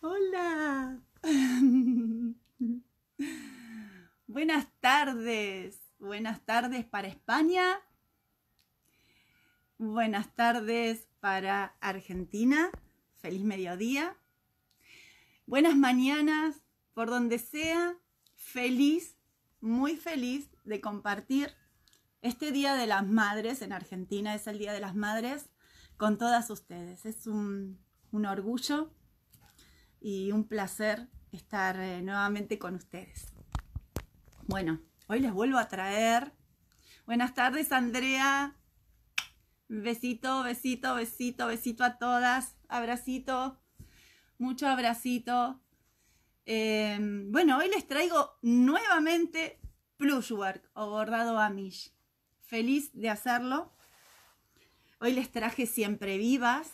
Hola. Buenas tardes. Buenas tardes para España. Buenas tardes para Argentina. Feliz mediodía. Buenas mañanas por donde sea feliz, muy feliz de compartir este Día de las Madres en Argentina, es el Día de las Madres, con todas ustedes. Es un, orgullo y un placer estar eh, nuevamente con ustedes. Bueno, hoy les vuelvo a traer. Buenas tardes, Andrea. Besito, besito, besito, besito a todas. Abracito, mucho abracito. Eh, bueno, hoy les traigo nuevamente plushwork o bordado amish. Feliz de hacerlo. Hoy les traje siempre vivas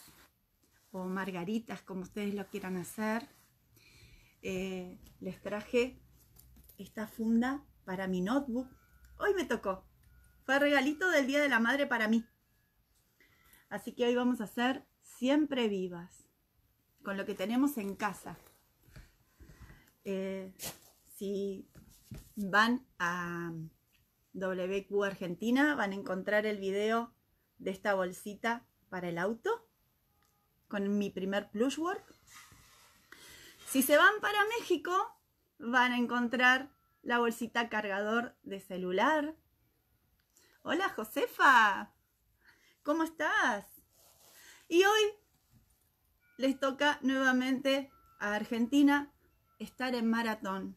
o margaritas, como ustedes lo quieran hacer. Eh, les traje esta funda para mi notebook. Hoy me tocó. Fue regalito del Día de la Madre para mí. Así que hoy vamos a hacer siempre vivas con lo que tenemos en casa. Eh, si van a WQ Argentina, van a encontrar el video de esta bolsita para el auto con mi primer plushwork. Si se van para México, van a encontrar la bolsita cargador de celular. Hola Josefa, ¿cómo estás? Y hoy les toca nuevamente a Argentina estar en maratón.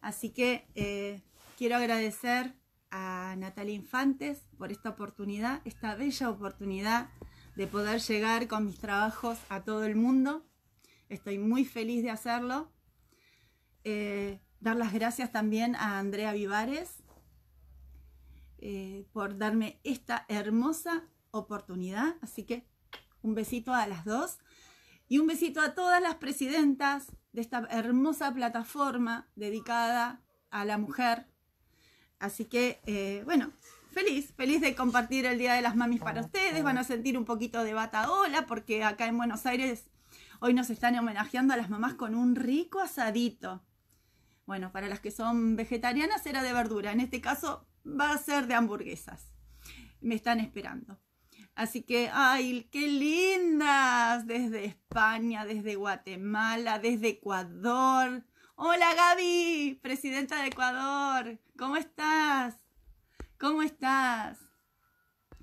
Así que eh, quiero agradecer a Natalia Infantes por esta oportunidad, esta bella oportunidad de poder llegar con mis trabajos a todo el mundo. Estoy muy feliz de hacerlo. Eh, dar las gracias también a Andrea Vivares eh, por darme esta hermosa oportunidad. Así que un besito a las dos. Y un besito a todas las presidentas de esta hermosa plataforma dedicada a la mujer. Así que, eh, bueno, feliz, feliz de compartir el Día de las Mamis para ustedes. Van a sentir un poquito de bataola porque acá en Buenos Aires hoy nos están homenajeando a las mamás con un rico asadito. Bueno, para las que son vegetarianas era de verdura. En este caso va a ser de hamburguesas. Me están esperando. Así que, ay, qué lindas, desde España, desde Guatemala, desde Ecuador. Hola Gaby, presidenta de Ecuador, ¿cómo estás? ¿Cómo estás?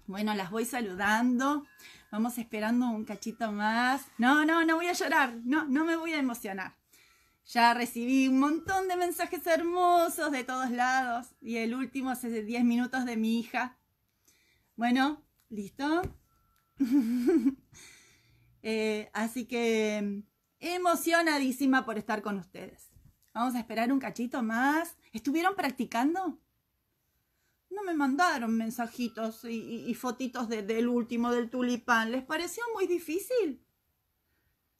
Bueno, las voy saludando. Vamos esperando un cachito más. No, no, no voy a llorar. No, no me voy a emocionar. Ya recibí un montón de mensajes hermosos de todos lados. Y el último es de 10 minutos de mi hija. Bueno, ¿Listo? Eh, así que mm, emocionadísima por estar con ustedes. Vamos a esperar un cachito más. ¿Estuvieron practicando? No me mandaron mensajitos y, fotitos del último, del tulipán. ¿Les pareció muy difícil?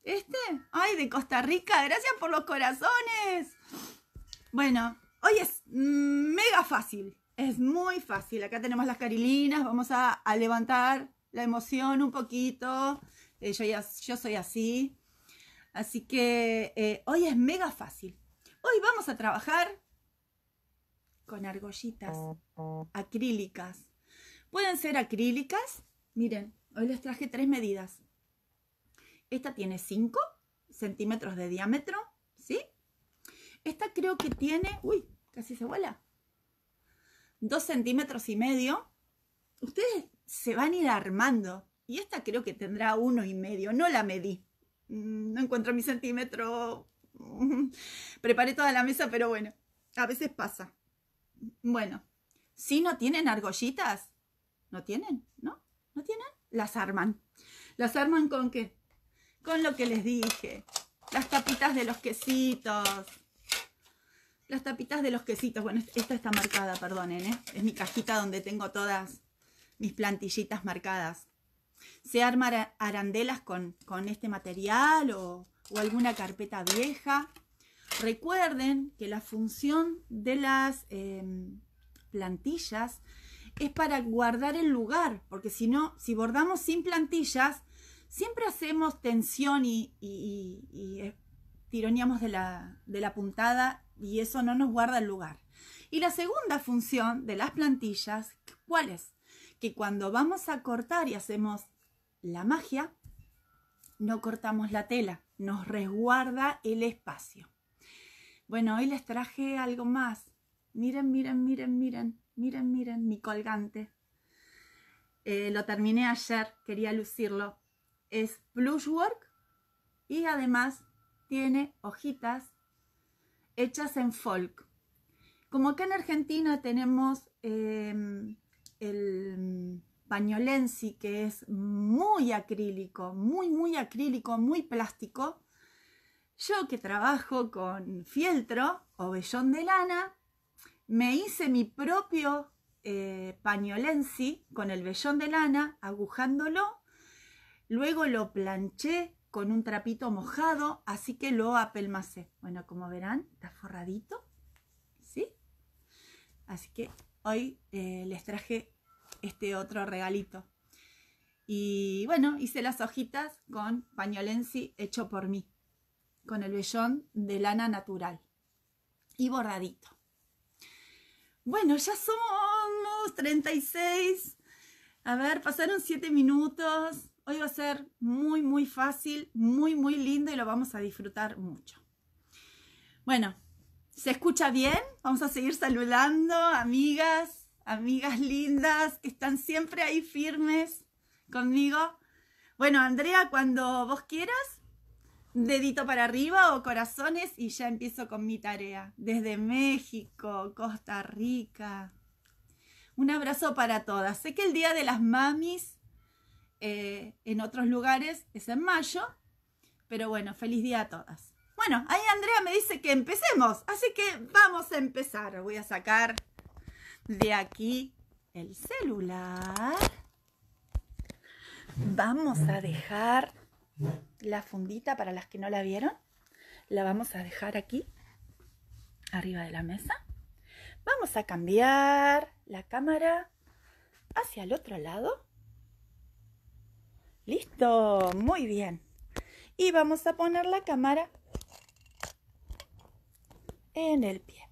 ¿Este? ¡Ay, de Costa Rica! ¡Gracias por los corazones! Bueno, hoy es mm, mega fácil. Es muy fácil. Acá tenemos las carilinas. Vamos a, levantar la emoción un poquito. Eh, yo, soy así. Así que eh, hoy es mega fácil. Hoy vamos a trabajar con argollitas acrílicas. Pueden ser acrílicas. Miren, hoy les traje tres medidas. Esta tiene 5 centímetros de diámetro, ¿sí? Esta creo que tiene... Uy, casi se vuela dos centímetros y medio, ustedes se van a ir armando. Y esta creo que tendrá uno y medio, no la medí. Mm, no encuentro mi centímetro. Preparé toda la mesa, pero bueno, a veces pasa. Bueno, si no tienen argollitas, no tienen, ¿no? ¿No tienen? Las arman. ¿Las arman con qué? Con lo que les dije. Las tapitas de los quesitos las tapitas de los quesitos. Bueno, esta está marcada, perdonen, ¿eh? es mi cajita donde tengo todas mis plantillitas marcadas. ¿Se arma arandelas con, con este material o, alguna carpeta vieja? Recuerden que la función de las em, plantillas es para guardar el lugar, porque si no, si bordamos sin plantillas, siempre hacemos tensión y, y, eh, tironeamos de la, de la puntada y eso no nos guarda el lugar. Y la segunda función de las plantillas, ¿cuál es? Que cuando vamos a cortar y hacemos la magia, no cortamos la tela, nos resguarda el espacio. Bueno, hoy les traje algo más. Miren, miren, miren, miren, miren, miren mi colgante. Eh, lo terminé ayer, quería lucirlo. Es plushwork y además tiene hojitas hechas en folk. Como acá en Argentina tenemos em, el pañolensi, que es muy acrílico, muy, muy acrílico, muy plástico. Yo que trabajo con fieltro o vellón de lana, me hice mi propio eh, pañolensi con el vellón de lana, agujándolo. Luego lo planché con un trapito mojado, así que lo apelmacé. Bueno, como verán, está forradito, ¿sí? Así que hoy eh, les traje este otro regalito. Y bueno, hice las hojitas con pañolensi hecho por mí, con el vellón de lana natural y borradito. Bueno, ya somos 36. A ver, pasaron 7 minutos. Hoy va a ser muy, muy fácil, muy, muy lindo y lo vamos a disfrutar mucho. Bueno, ¿se escucha bien? Vamos a seguir saludando, amigas, amigas lindas que están siempre ahí firmes conmigo. Bueno, Andrea, cuando vos quieras, dedito para arriba o corazones y ya empiezo con mi tarea. Desde México, Costa Rica. Un abrazo para todas. Sé que el Día de las Mamis eh, en otros lugares es en mayo. Pero bueno, feliz día a todas. Bueno, ahí Andrea me dice que empecemos, así que vamos a empezar. Voy a sacar de aquí el celular. Vamos a dejar la fundita para las que no la vieron. La vamos a dejar aquí, arriba de la mesa. Vamos a cambiar la cámara hacia el otro lado. Listo, muy bien. Y vamos a poner la cámara en el pie.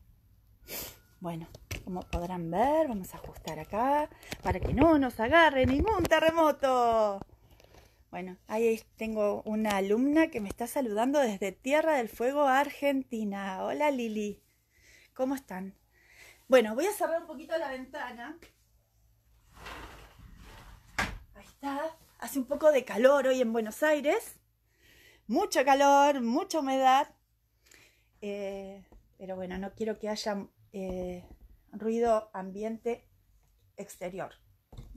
Bueno, como podrán ver, vamos a ajustar acá para que no nos agarre ningún terremoto. Bueno, ahí tengo una alumna que me está saludando desde Tierra del Fuego, Argentina. Hola Lili, ¿cómo están? Bueno, voy a cerrar un poquito la ventana. Ahí está hace un poco de calor hoy en Buenos Aires. Mucho calor, mucha humedad. Eh, pero bueno, no quiero que haya eh, ruido ambiente exterior.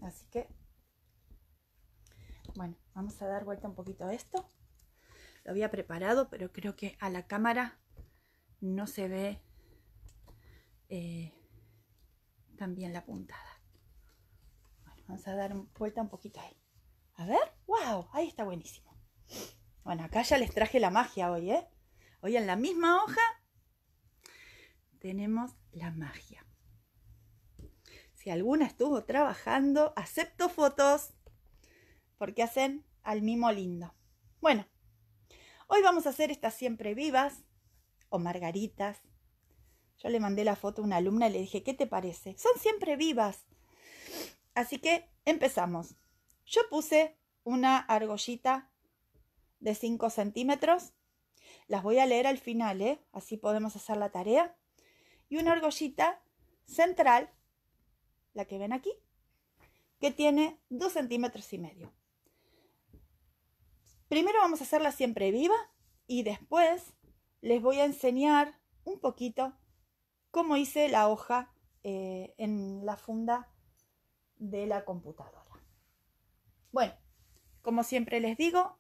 Así que, bueno, vamos a dar vuelta un poquito a esto. Lo había preparado, pero creo que a la cámara no se ve eh, tan bien la puntada. vamos a dar vuelta un poquito ahí. A ver, wow, ahí está buenísimo. Bueno, acá ya les traje la magia hoy, ¿eh? Hoy en la misma hoja tenemos la magia. Si alguna estuvo trabajando, acepto fotos porque hacen al mimo lindo. Bueno, hoy vamos a hacer estas siempre vivas o margaritas. Yo le mandé la foto a una alumna y le dije, ¿qué te parece? Son siempre vivas. Así que empezamos. Yo puse una argollita de 5 centímetros. Las voy a leer al final, ¿eh? así podemos hacer la tarea. Y una argollita central, la que ven aquí, que tiene 2 centímetros y medio. Primero vamos a hacerla siempre viva y después les voy a enseñar un poquito cómo hice la hoja eh, en la funda de la computadora. Bueno, como siempre les digo,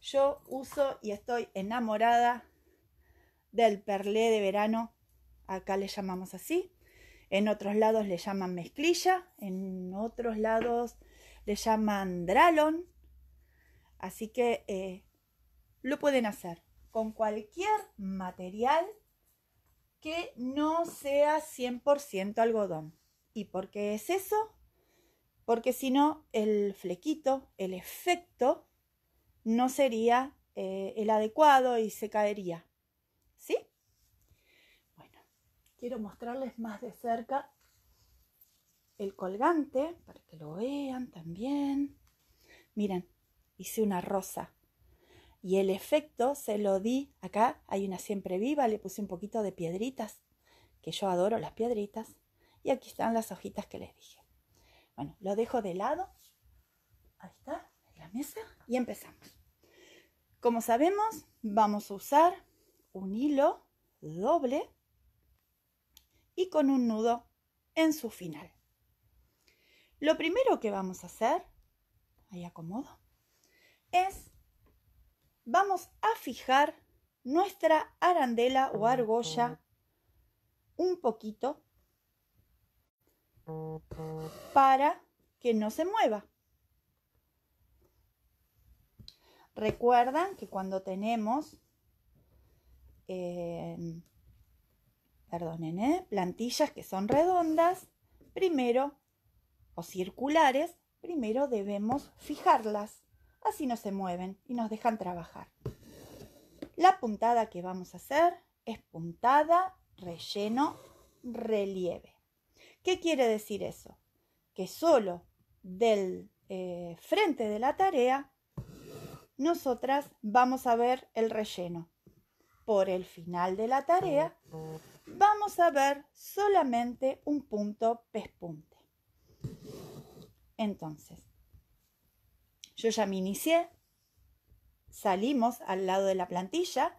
yo uso y estoy enamorada del perlé de verano. Acá le llamamos así. En otros lados le llaman mezclilla. En otros lados le llaman dralon. Así que eh, lo pueden hacer con cualquier material que no sea 100% algodón. ¿Y por qué es eso? porque si no, el flequito, el efecto, no sería eh, el adecuado y se caería. ¿Sí? Bueno, quiero mostrarles más de cerca el colgante para que lo vean también. Miren, hice una rosa y el efecto se lo di acá. Hay una siempre viva, le puse un poquito de piedritas, que yo adoro las piedritas. Y aquí están las hojitas que les dije. Bueno, lo dejo de lado. Ahí está, en la mesa. Y empezamos. Como sabemos, vamos a usar un hilo doble y con un nudo en su final. Lo primero que vamos a hacer, ahí acomodo, es vamos a fijar nuestra arandela o argolla un poquito para que no se mueva. Recuerdan que cuando tenemos, em, perdonen, plantillas que son redondas, primero, o circulares, primero debemos fijarlas. Así no se mueven y nos dejan trabajar. La puntada que vamos a hacer es puntada, relleno, relieve. ¿Qué quiere decir eso? Que solo del eh, frente de la tarea nosotras vamos a ver el relleno. Por el final de la tarea vamos a ver solamente un punto pespunte. Entonces, yo ya me inicié, salimos al lado de la plantilla,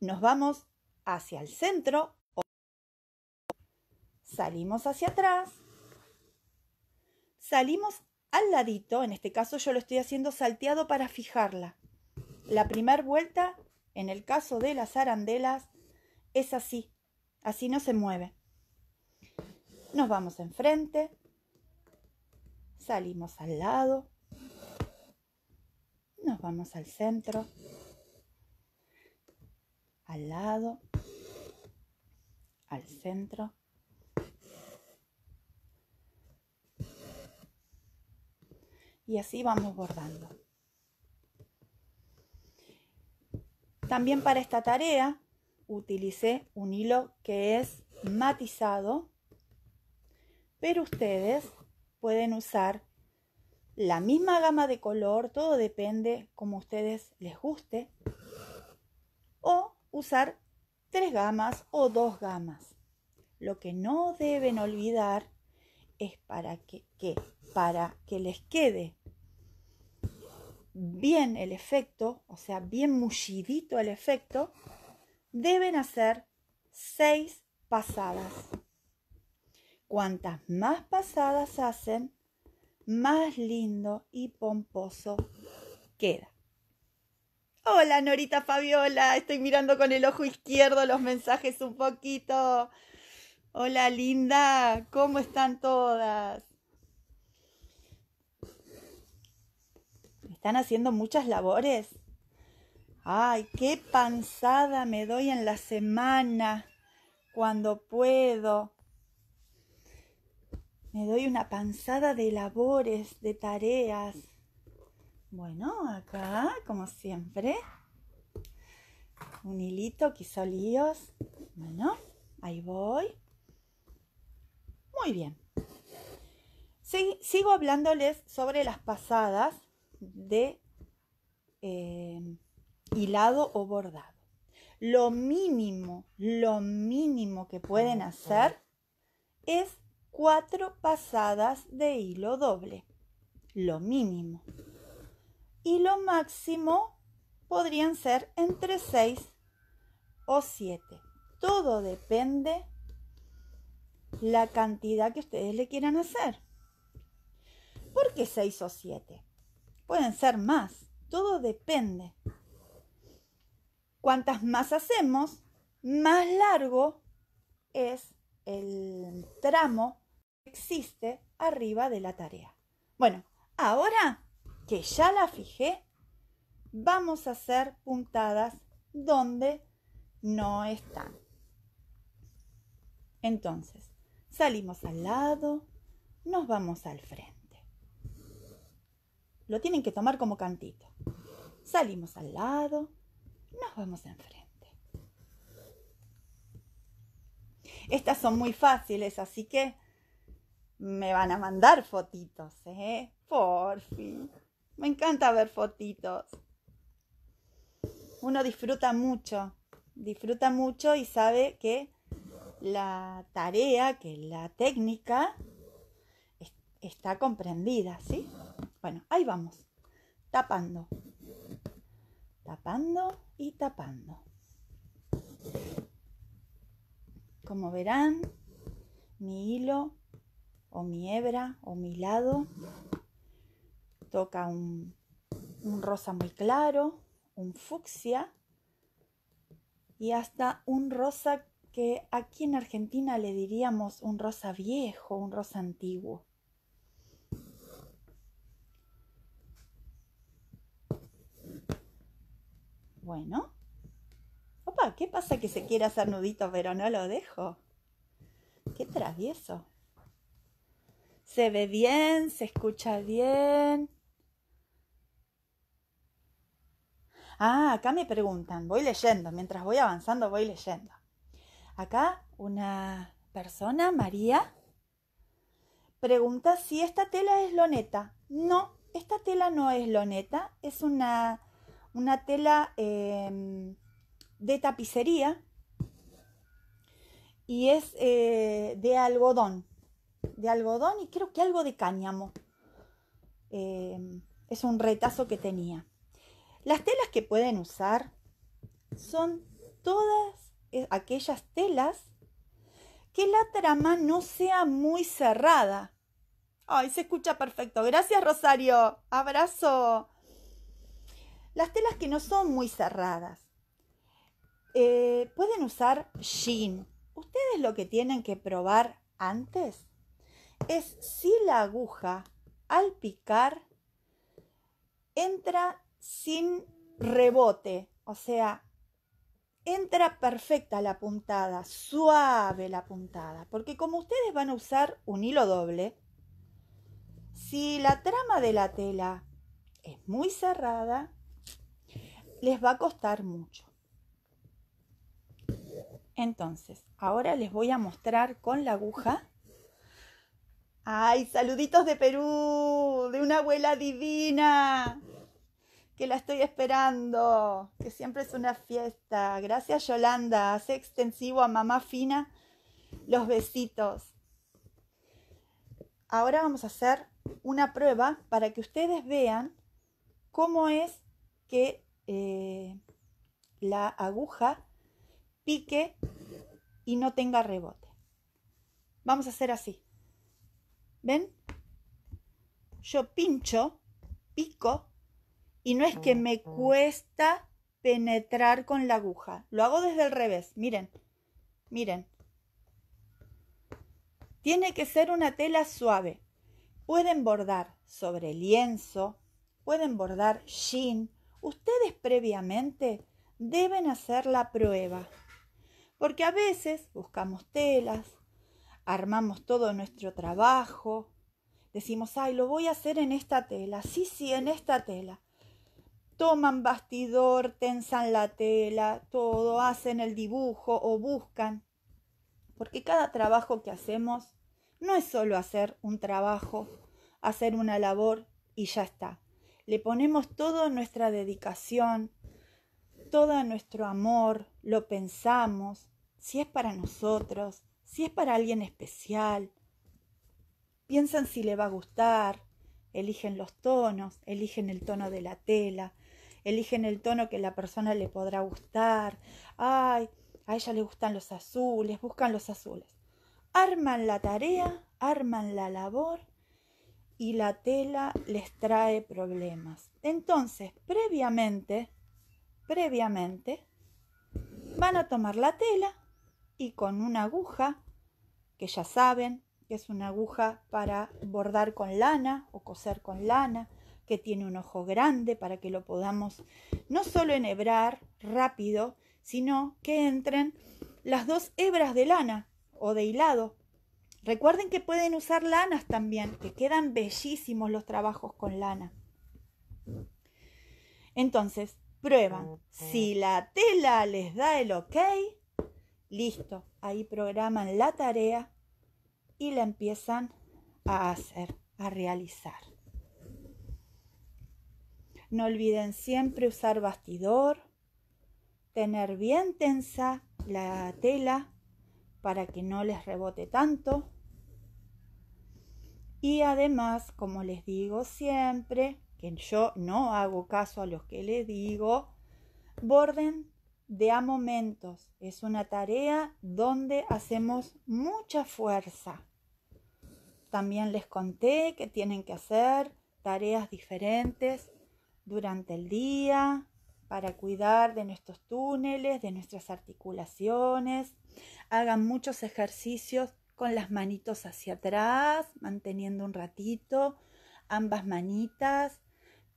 nos vamos hacia el centro salimos hacia atrás, salimos al ladito, en este caso yo lo estoy haciendo salteado para fijarla. La primera vuelta, en el caso de las arandelas, es así, así no se mueve. Nos vamos enfrente, salimos al lado, nos vamos al centro, al lado, al centro, y así vamos bordando. También para esta tarea utilicé un hilo que es matizado, pero ustedes pueden usar la misma gama de color, todo depende como a ustedes les guste, o usar tres gamas o dos gamas. Lo que no deben olvidar es para que, para que les quede bien el efecto, o sea, bien mullidito el efecto, deben hacer seis pasadas. Cuantas más pasadas hacen, más lindo y pomposo queda. Hola Norita Fabiola, estoy mirando con el ojo izquierdo los mensajes un poquito. Hola linda, ¿cómo están todas? ¿Están haciendo muchas labores? Ay, qué panzada me doy en la semana cuando puedo. Me doy una panzada de labores, de tareas. Bueno, acá, como siempre, un hilito, quizá líos. Bueno, ahí voy. Muy bien. sigo hablándoles sobre las pasadas de eh, hilado o bordado. Lo mínimo, lo mínimo que pueden hacer es cuatro pasadas de hilo doble. Lo mínimo. Y lo máximo podrían ser entre 6 o 7. Todo depende la cantidad que ustedes le quieran hacer. ¿Por qué 6 o siete? Pueden ser más, todo depende. Cuantas más hacemos, más largo es el tramo que existe arriba de la tarea. Bueno, ahora que ya la fijé, vamos a hacer puntadas donde no están. Entonces, Salimos al lado, nos vamos al frente. Lo tienen que tomar como cantito. Salimos al lado, nos vamos al frente. Estas son muy fáciles, así que me van a mandar fotitos, ¿eh? Por fin. Me encanta ver fotitos. Uno disfruta mucho, disfruta mucho y sabe que la tarea, que la técnica está comprendida, ¿sí? Bueno, ahí vamos, tapando, tapando y tapando. Como verán, mi hilo o mi hebra o mi lado toca un, un rosa muy claro, un fucsia y hasta un rosa que aquí en Argentina le diríamos un rosa viejo, un rosa antiguo. Bueno. Opa, ¿qué pasa que se quiere hacer nudito pero no lo dejo? Qué travieso. Se ve bien, se escucha bien. Ah, acá me preguntan, voy leyendo, mientras voy avanzando voy leyendo. Acá una persona, María, pregunta si esta tela es loneta. No, esta tela no es loneta, es una, una tela em, de tapicería y es eh, de algodón, de algodón y creo que algo de cáñamo. Em, es un retazo que tenía. Las telas que pueden usar son todas eh, aquellas telas que la trama no sea muy cerrada. Ay, se escucha perfecto. Gracias, Rosario. Abrazo. Las telas que no son muy cerradas. Eh, pueden usar jean. Ustedes lo que tienen que probar antes es si la aguja al picar entra sin rebote, o sea, entra perfecta la puntada, suave la puntada, porque como ustedes van a usar un hilo doble, si la trama de la tela es muy cerrada, les va a costar mucho. Entonces, ahora les voy a mostrar con la aguja. ¡Ay, saluditos de Perú! De una abuela divina que la estoy esperando, que siempre es una fiesta. Gracias Yolanda, hace extensivo a mamá fina los besitos. Ahora vamos a hacer una prueba para que ustedes vean cómo es que eh, la aguja pique y no tenga rebote. Vamos a hacer así. ¿Ven? Yo pincho, pico y no es que me cuesta penetrar con la aguja. Lo hago desde el revés, miren, miren. Tiene que ser una tela suave. Pueden bordar sobre lienzo, pueden bordar jean. Ustedes previamente deben hacer la prueba. Porque a veces buscamos telas, armamos todo nuestro trabajo, decimos, ay, lo voy a hacer en esta tela, sí, sí, en esta tela toman bastidor, tensan la tela, todo, hacen el dibujo o buscan. Porque cada trabajo que hacemos no es solo hacer un trabajo, hacer una labor y ya está. Le ponemos toda nuestra dedicación, todo nuestro amor, lo pensamos, si es para nosotros, si es para alguien especial. Piensan si le va a gustar, eligen los tonos, eligen el tono de la tela, eligen el tono que la persona le podrá gustar. Ay, a ella le gustan los azules, buscan los azules. Arman la tarea, arman la labor y la tela les trae problemas. Entonces, previamente, previamente, van a tomar la tela y con una aguja, que ya saben que es una aguja para bordar con lana o coser con lana, que tiene un ojo grande para que lo podamos no solo enhebrar rápido, sino que entren las dos hebras de lana o de hilado. Recuerden que pueden usar lanas también, que quedan bellísimos los trabajos con lana. Entonces, prueban. Si la tela les da el ok, listo, ahí programan la tarea y la empiezan a hacer, a realizar. No olviden siempre usar bastidor, tener bien tensa la tela para que no les rebote tanto. Y además, como les digo siempre, que yo no hago caso a los que les digo, borden de a momentos. Es una tarea donde hacemos mucha fuerza. También les conté que tienen que hacer tareas diferentes durante el día para cuidar de nuestros túneles, de nuestras articulaciones. Hagan muchos ejercicios con las manitos hacia atrás, manteniendo un ratito ambas manitas.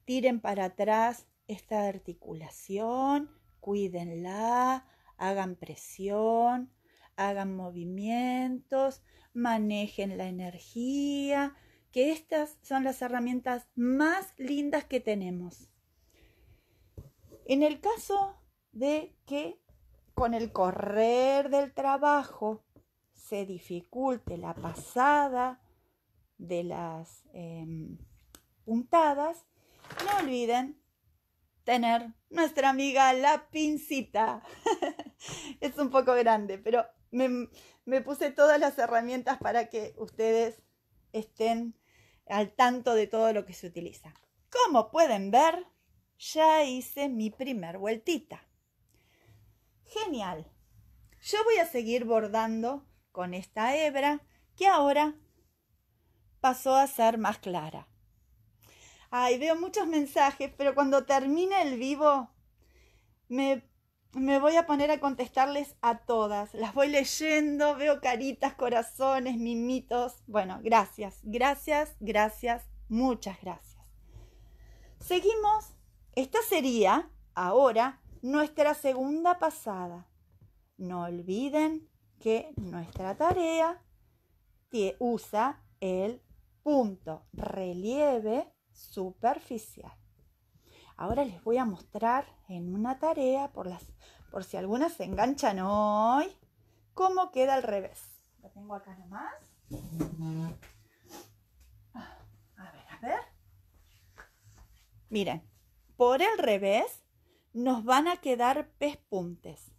Tiren para atrás esta articulación, cuídenla, hagan presión, hagan movimientos, manejen la energía, que estas son las herramientas más lindas que tenemos. En el caso de que con el correr del trabajo se dificulte la pasada de las em, puntadas, no olviden tener nuestra amiga la pincita. es un poco grande, pero me, puse todas las herramientas para que ustedes estén al tanto de todo lo que se utiliza. Como pueden ver, ya hice mi primer vueltita. Genial. Yo voy a seguir bordando con esta hebra que ahora pasó a ser más clara. Ay, veo muchos mensajes, pero cuando termine el vivo me me voy a poner a contestarles a todas. Las voy leyendo, veo caritas, corazones, mimitos. Bueno, gracias, gracias, gracias, muchas gracias. Seguimos. Esta sería, ahora, nuestra segunda pasada. No olviden que nuestra tarea usa el punto relieve superficial. Ahora les voy a mostrar en una tarea por las por si algunas se enganchan hoy, cómo queda al revés. Lo tengo acá nomás. Ah, a ver, a ver. Miren, por el revés nos van a quedar pespuntes.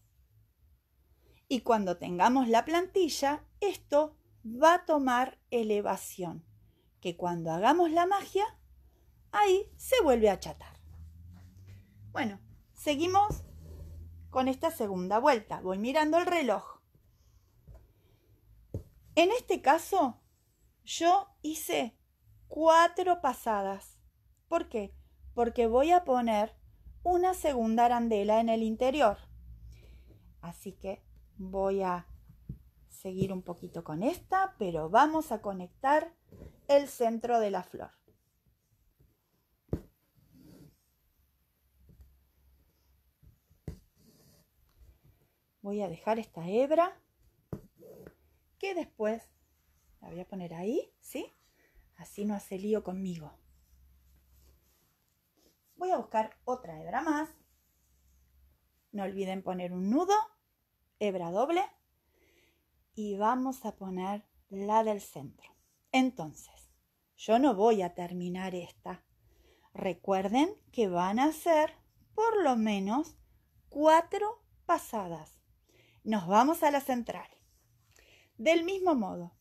Y cuando tengamos la plantilla, esto va a tomar elevación, que cuando hagamos la magia, ahí se vuelve a achatar. Bueno, seguimos con esta segunda vuelta. Voy mirando el reloj. En este caso, yo hice cuatro pasadas. ¿Por qué? Porque voy a poner una segunda arandela en el interior. Así que voy a seguir un poquito con esta, pero vamos a conectar el centro de la flor. voy a dejar esta hebra que después la voy a poner ahí, ¿sí? Así no hace lío conmigo. Voy a buscar otra hebra más. No olviden poner un nudo, hebra doble y vamos a poner la del centro. Entonces, yo no voy a terminar esta. Recuerden que van a ser por lo menos cuatro pasadas nos vamos a la central. Del mismo modo,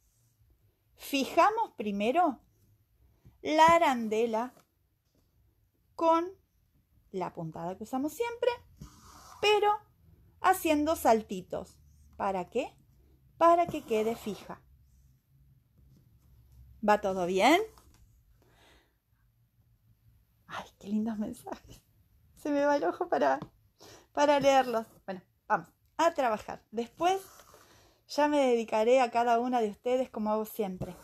fijamos primero la arandela con la puntada que usamos siempre, pero haciendo saltitos. ¿Para qué? Para que quede fija. ¿Va todo bien? Ay, qué lindos mensajes. Se me va el ojo para, para leerlos. Bueno, vamos a trabajar. Después ya me dedicaré a cada una de ustedes como hago siempre.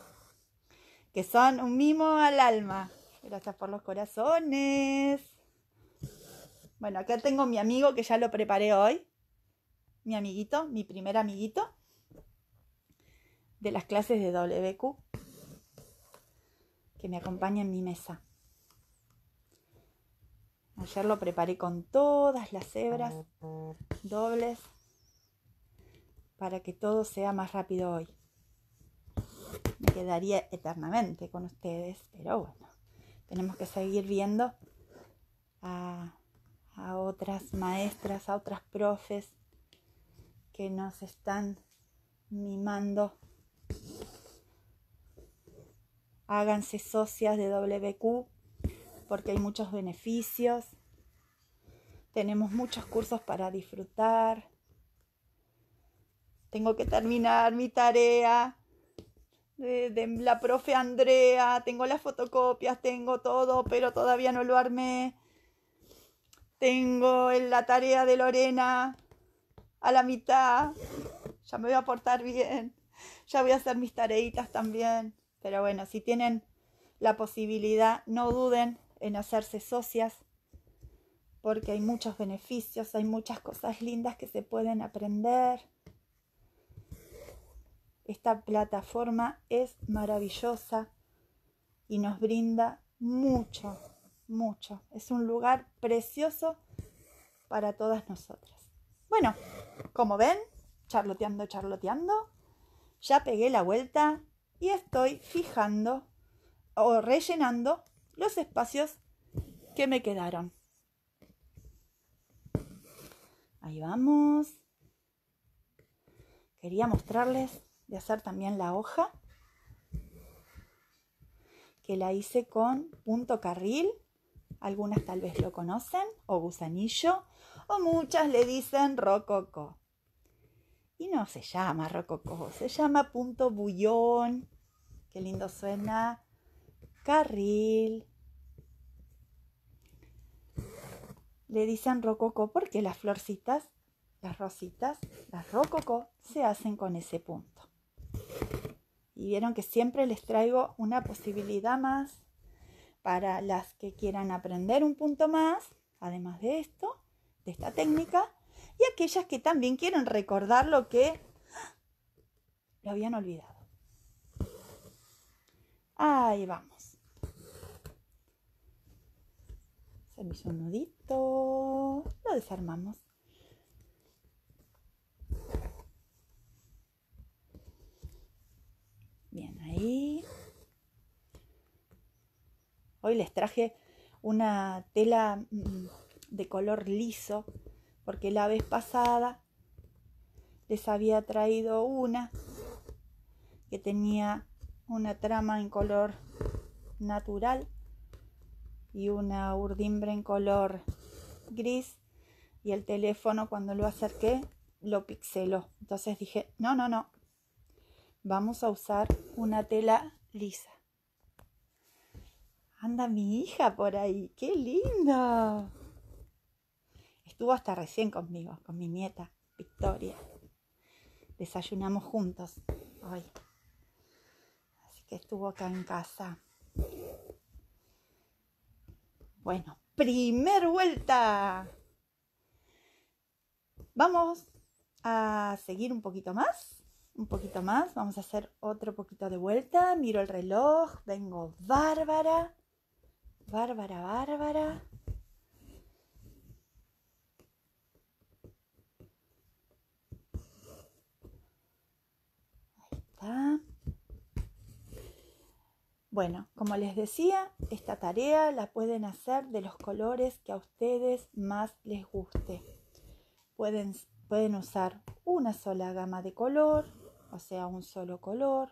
Que son un mimo al alma. Gracias por los corazones. Bueno, acá tengo mi amigo que ya lo preparé hoy. Mi amiguito, mi primer amiguito. De las clases de WQ. Que me acompaña en mi mesa. Ayer lo preparé con todas las hebras dobles para que todo sea más rápido hoy. Me quedaría eternamente con ustedes, pero bueno, tenemos que seguir viendo a, otras maestras, a otras profes que nos están mimando. Háganse socias de WQ porque hay muchos beneficios. Tenemos muchos cursos para disfrutar tengo que terminar mi tarea de, la profe Andrea, tengo las fotocopias, tengo todo, pero todavía no lo armé. Tengo la tarea de Lorena a la mitad. Ya me voy a portar bien. Ya voy a hacer mis tareitas también. Pero bueno, si tienen la posibilidad, no duden en hacerse socias, porque hay muchos beneficios, hay muchas cosas lindas que se pueden aprender. Esta plataforma es maravillosa y nos brinda mucho, mucho. Es un lugar precioso para todas nosotras. Bueno, como ven, charloteando, charloteando, ya pegué la vuelta y estoy fijando o rellenando los espacios que me quedaron. Ahí vamos. Quería mostrarles de hacer también la hoja, que la hice con punto carril, algunas tal vez lo conocen, o gusanillo, o muchas le dicen rococó. Y no se llama rococó, se llama punto bullón, qué lindo suena, carril, le dicen rococó porque las florcitas, las rositas, las rococó se hacen con ese punto. Y vieron que siempre les traigo una posibilidad más para las que quieran aprender un punto más, además de esto, de esta técnica, y aquellas que también quieren recordar lo que lo habían olvidado. Ahí vamos. Se me hizo un nudito, lo desarmamos. Hoy les traje una tela mm, de color liso, porque la vez pasada les había traído una que tenía una trama en color natural y una urdimbre en color gris y el teléfono cuando lo acerqué lo pixeló. Entonces dije, no, no, no, vamos a usar una tela lisa. Anda mi hija por ahí, qué linda. Estuvo hasta recién conmigo, con mi nieta, Victoria. Desayunamos juntos hoy. Así que estuvo acá en casa. Bueno, primer vuelta. Vamos a seguir un poquito más un poquito más, vamos a hacer otro poquito de vuelta, miro el reloj, vengo bárbara, bárbara, bárbara. Ahí está. Bueno, como les decía, esta tarea la pueden hacer de los colores que a ustedes más les guste. Pueden, pueden usar una sola gama de color, o sea, un solo color.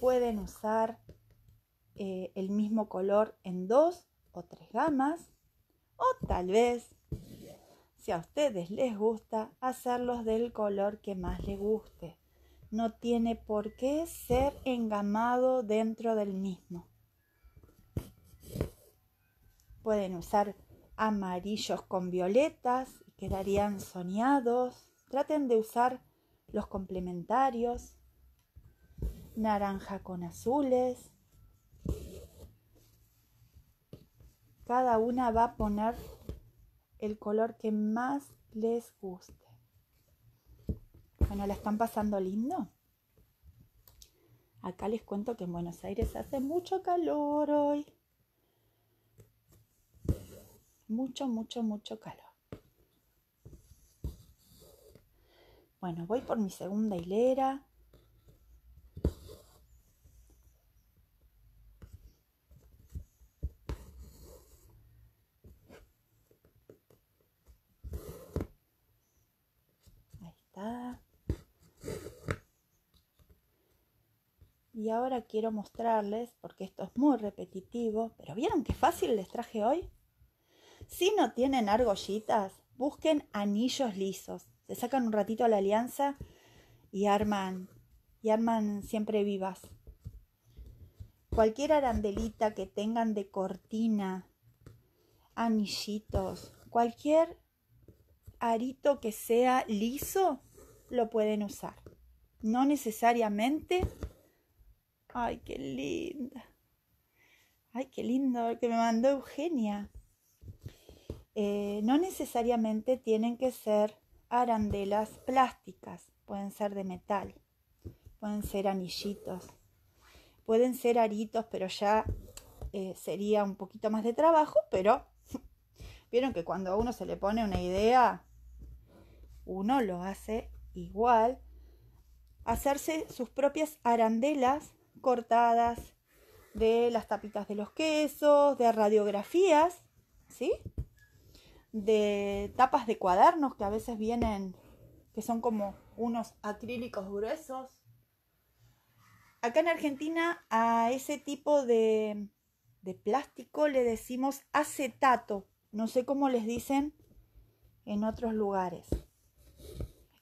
Pueden usar eh, el mismo color en dos o tres gamas. O tal vez, si a ustedes les gusta, hacerlos del color que más les guste. No tiene por qué ser engamado dentro del mismo. Pueden usar amarillos con violetas, quedarían soñados. Traten de usar los complementarios, naranja con azules. Cada una va a poner el color que más les guste. Bueno, ¿la están pasando lindo? Acá les cuento que en Buenos Aires hace mucho calor hoy. Mucho, mucho, mucho calor. Bueno, voy por mi segunda hilera. Ahí está. Y ahora quiero mostrarles, porque esto es muy repetitivo, pero ¿vieron qué fácil les traje hoy? Si no tienen argollitas, busquen anillos lisos. Se sacan un ratito a la alianza y arman, y arman siempre vivas. Cualquier arandelita que tengan de cortina, anillitos, cualquier arito que sea liso, lo pueden usar. No necesariamente. Ay, qué linda. Ay, qué lindo que me mandó Eugenia. Eh, no necesariamente tienen que ser arandelas plásticas, pueden ser de metal, pueden ser anillitos, pueden ser aritos, pero ya eh, sería un poquito más de trabajo, pero vieron que cuando a uno se le pone una idea, uno lo hace igual. Hacerse sus propias arandelas cortadas de las tapitas de los quesos, de radiografías, ¿sí? de tapas de cuadernos que a veces vienen, que son como unos acrílicos gruesos. Acá en Argentina a ese tipo de, plástico le decimos acetato. No sé cómo les dicen en otros lugares.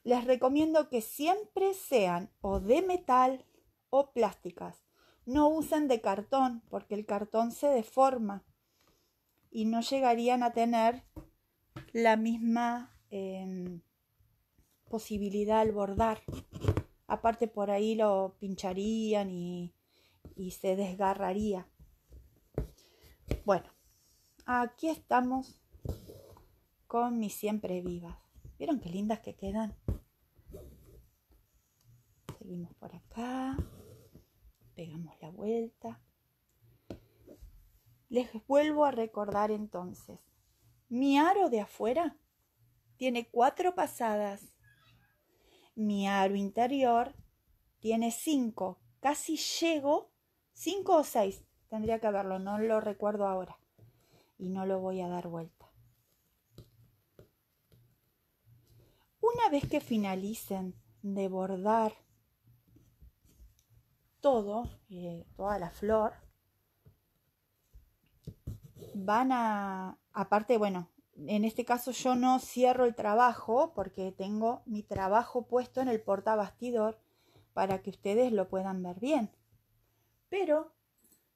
Les recomiendo que siempre sean o de metal o plásticas. No usen de cartón porque el cartón se deforma y no llegarían a tener la misma em, posibilidad al bordar. Aparte por ahí lo pincharían y, y se desgarraría. Bueno, aquí estamos con mis siempre vivas. ¿Vieron qué lindas que quedan? Seguimos por acá. Pegamos la vuelta. Les vuelvo a recordar entonces mi aro de afuera tiene cuatro pasadas. Mi aro interior tiene cinco. Casi llego, cinco o seis. Tendría que verlo, no lo recuerdo ahora. Y no lo voy a dar vuelta. Una vez que finalicen de bordar todo, eh, toda la flor, van a aparte, bueno, en este caso yo no cierro el trabajo porque tengo mi trabajo puesto en el bastidor para que ustedes lo puedan ver bien. Pero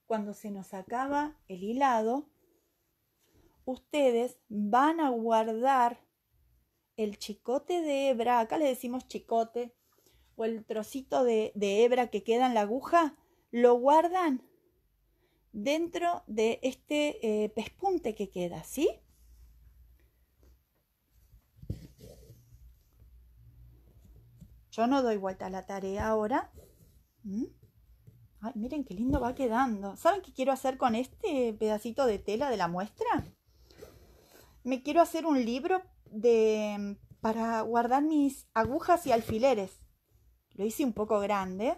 cuando se nos acaba el hilado, ustedes van a guardar el chicote de hebra, acá le decimos chicote, o el trocito de, de hebra que queda en la aguja, lo guardan dentro de este eh, pespunte que queda, ¿sí? Yo no doy vuelta a la tarea ahora. ¿Mm? Ay, miren qué lindo va quedando. ¿Saben qué quiero hacer con este pedacito de tela de la muestra? Me quiero hacer un libro para guardar mis agujas y alfileres. Lo hice un poco grande,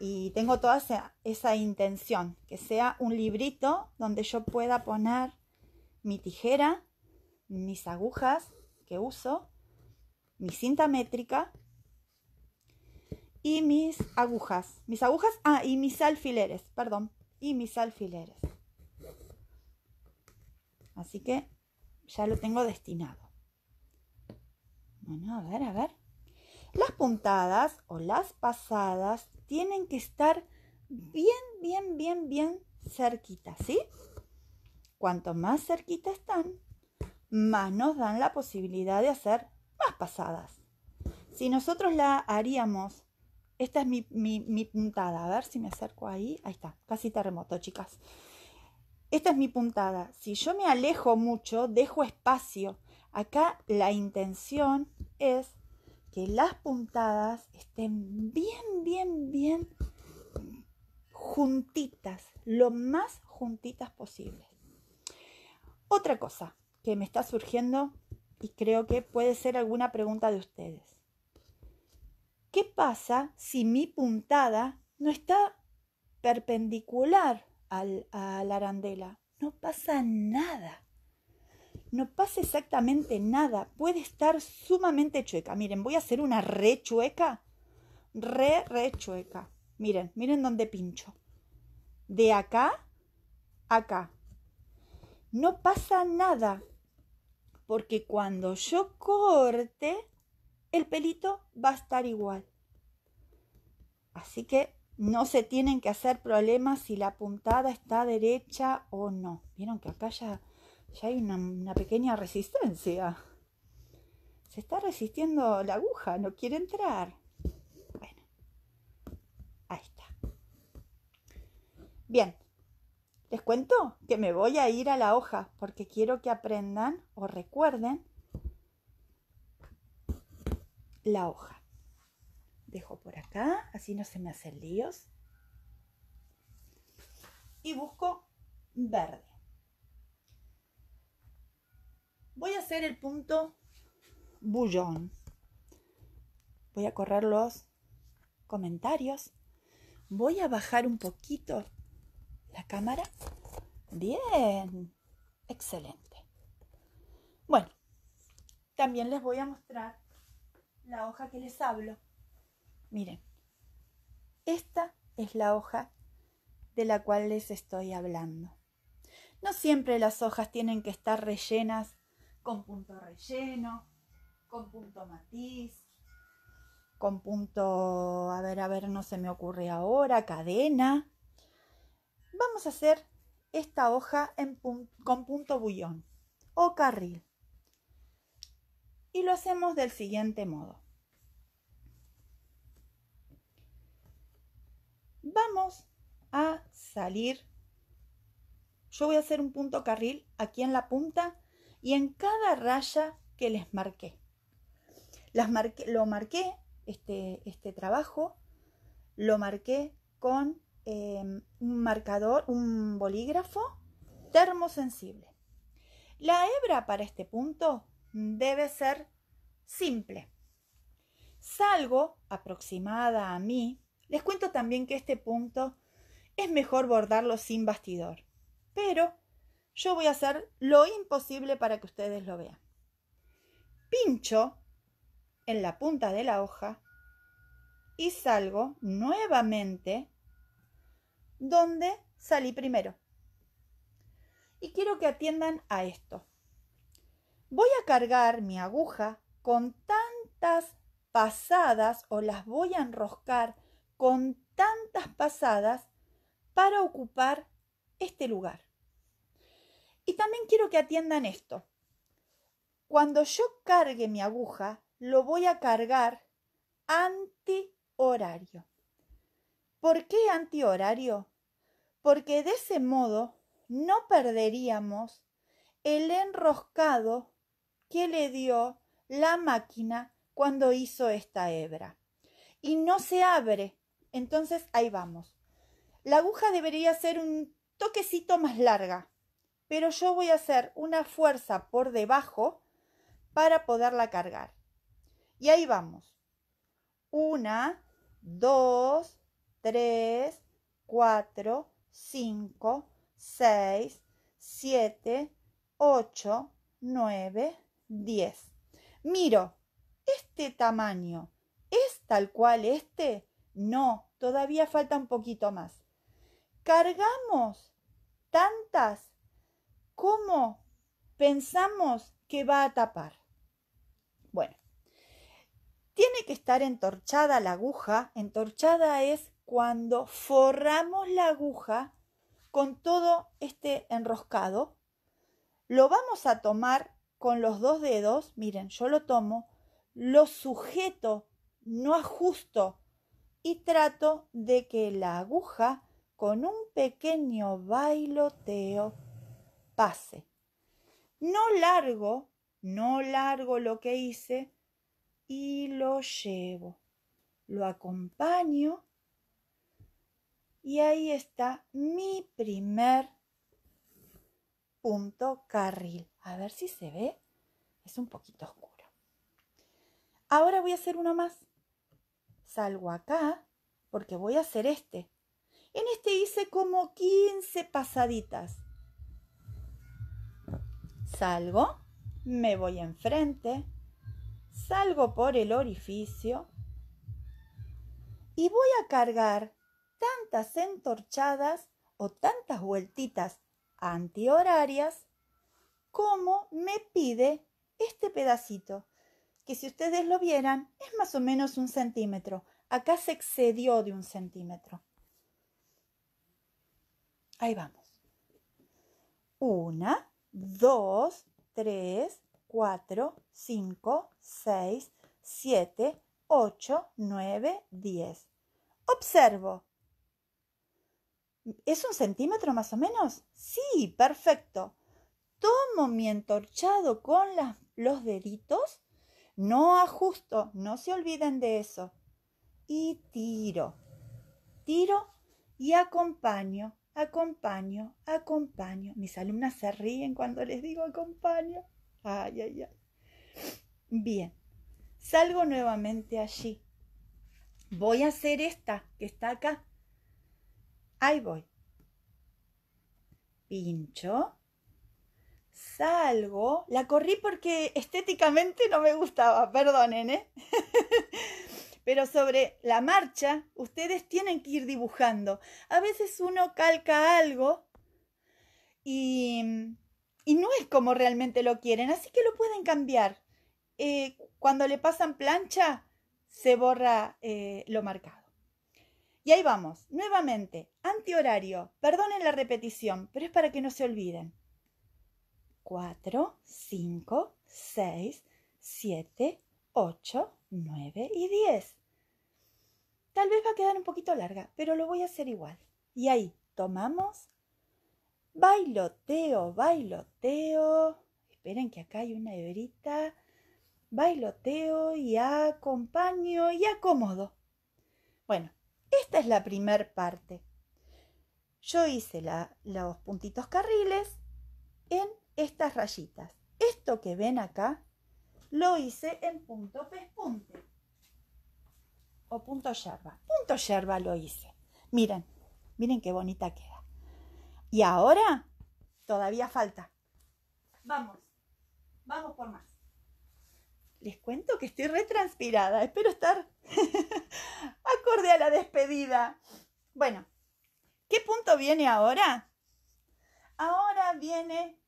y tengo toda esa, intención, que sea un librito donde yo pueda poner mi tijera, mis agujas que uso, mi cinta métrica y mis agujas. Mis agujas, ah, y mis alfileres, perdón, y mis alfileres. Así que ya lo tengo destinado. Bueno, a ver, a ver. Las puntadas o las pasadas tienen que estar bien, bien, bien, bien cerquitas, ¿sí? Cuanto más cerquita están, más nos dan la posibilidad de hacer más pasadas. Si nosotros la haríamos, esta es mi, mi, puntada, a ver si me acerco ahí, ahí está, casi terremoto, chicas. Esta es mi puntada. Si yo me alejo mucho, dejo espacio. Acá la intención es que las puntadas estén bien, bien, bien juntitas, lo más juntitas posible. Otra cosa que me está surgiendo y creo que puede ser alguna pregunta de ustedes. ¿Qué pasa si mi puntada no está perpendicular a la arandela? No pasa nada no pasa exactamente nada, puede estar sumamente chueca. Miren, voy a hacer una re chueca, re, re chueca. Miren, miren dónde pincho. De acá, acá. No pasa nada, porque cuando yo corte, el pelito va a estar igual. Así que no se tienen que hacer problemas si la puntada está derecha o no. Vieron que acá ya ya hay una, pequeña resistencia. Se está resistiendo la aguja, no quiere entrar. Bueno, ahí está. Bien, les cuento que me voy a ir a la hoja porque quiero que aprendan o recuerden la hoja. Dejo por acá, así no se me hacen líos. Y busco verde. Voy a hacer el punto bullón. Voy a correr los comentarios. Voy a bajar un poquito la cámara. Bien. Excelente. Bueno, también les voy a mostrar la hoja que les hablo. Miren, esta es la hoja de la cual les estoy hablando. No siempre las hojas tienen que estar rellenas con punto relleno, con punto matiz, con punto, a ver, a ver, no se me ocurre ahora, cadena. Vamos a hacer esta hoja con punto bullón o carril. Y lo hacemos del siguiente modo. Vamos a salir. Yo voy a hacer un punto carril aquí en la punta y en cada raya que les marqué. Las lo marqué, este, este, trabajo, lo marqué con em, un marcador, un bolígrafo termosensible. La hebra para este punto debe ser simple. Salgo aproximada a mí. Les cuento también que este punto es mejor bordarlo sin bastidor, pero yo voy a hacer lo imposible para que ustedes lo vean. Pincho en la punta de la hoja y salgo nuevamente donde salí primero. Y quiero que atiendan a esto. Voy a cargar mi aguja con tantas pasadas o las voy a enroscar con tantas pasadas para ocupar este lugar. Y también quiero que atiendan esto. Cuando yo cargue mi aguja, lo voy a cargar antihorario. ¿Por qué antihorario? Porque de ese modo no perderíamos el enroscado que le dio la máquina cuando hizo esta hebra. Y no se abre. Entonces ahí vamos. La aguja debería ser un toquecito más larga, pero yo voy a hacer una fuerza por debajo para poderla cargar. Y ahí vamos. Una, dos, tres, cuatro, cinco, seis, siete, ocho, nueve, diez. Miro, ¿este tamaño es tal cual este? No, todavía falta un poquito más. Cargamos tantas ¿Cómo pensamos que va a tapar? Bueno, tiene que estar entorchada la aguja. Entorchada es cuando forramos la aguja con todo este enroscado. Lo vamos a tomar con los dos dedos. Miren, yo lo tomo, lo sujeto, no ajusto y trato de que la aguja con un pequeño bailoteo pase. No largo, no largo lo que hice y lo llevo. Lo acompaño y ahí está mi primer punto carril. A ver si se ve. Es un poquito oscuro. Ahora voy a hacer uno más. Salgo acá porque voy a hacer este. En este hice como 15 pasaditas. Salgo, me voy enfrente, salgo por el orificio y voy a cargar tantas entorchadas o tantas vueltitas antihorarias como me pide este pedacito, que si ustedes lo vieran es más o menos un centímetro. Acá se excedió de un centímetro. Ahí vamos. Una, 2, 3, 4, 5, 6, 7, 8, 9, 10. Observo. ¿Es un centímetro más o menos? Sí, perfecto. Tomo mi entorchado con las, los deditos, no ajusto, no se olviden de eso. Y tiro, tiro y acompaño acompaño, acompaño. Mis alumnas se ríen cuando les digo acompaño. Ay, ay, ay. Bien, salgo nuevamente allí. Voy a hacer esta que está acá. Ahí voy. Pincho. Salgo. La corrí porque estéticamente no me gustaba, perdonen, ¿eh? Pero sobre la marcha, ustedes tienen que ir dibujando. A veces uno calca algo y, no es como realmente lo quieren, así que lo pueden cambiar. Eh, cuando le pasan plancha, se borra eh, lo marcado. Y ahí vamos, nuevamente, antihorario. Perdonen la repetición, pero es para que no se olviden. 4, 5, 6, 7, 8, 9 y 10. Tal vez va a quedar un poquito larga, pero lo voy a hacer igual. Y ahí, tomamos. Bailoteo, bailoteo. Esperen que acá hay una hebrita. Bailoteo y acompaño y acomodo. Bueno, esta es la primer parte. Yo hice los puntitos carriles en estas rayitas. Esto que ven acá lo hice en punto pespunte o punto yerba. Punto yerba lo hice. Miren, miren qué bonita queda. Y ahora todavía falta. Vamos, vamos por más. Les cuento que estoy retranspirada. Espero estar acorde a la despedida. Bueno, ¿qué punto viene ahora? Ahora viene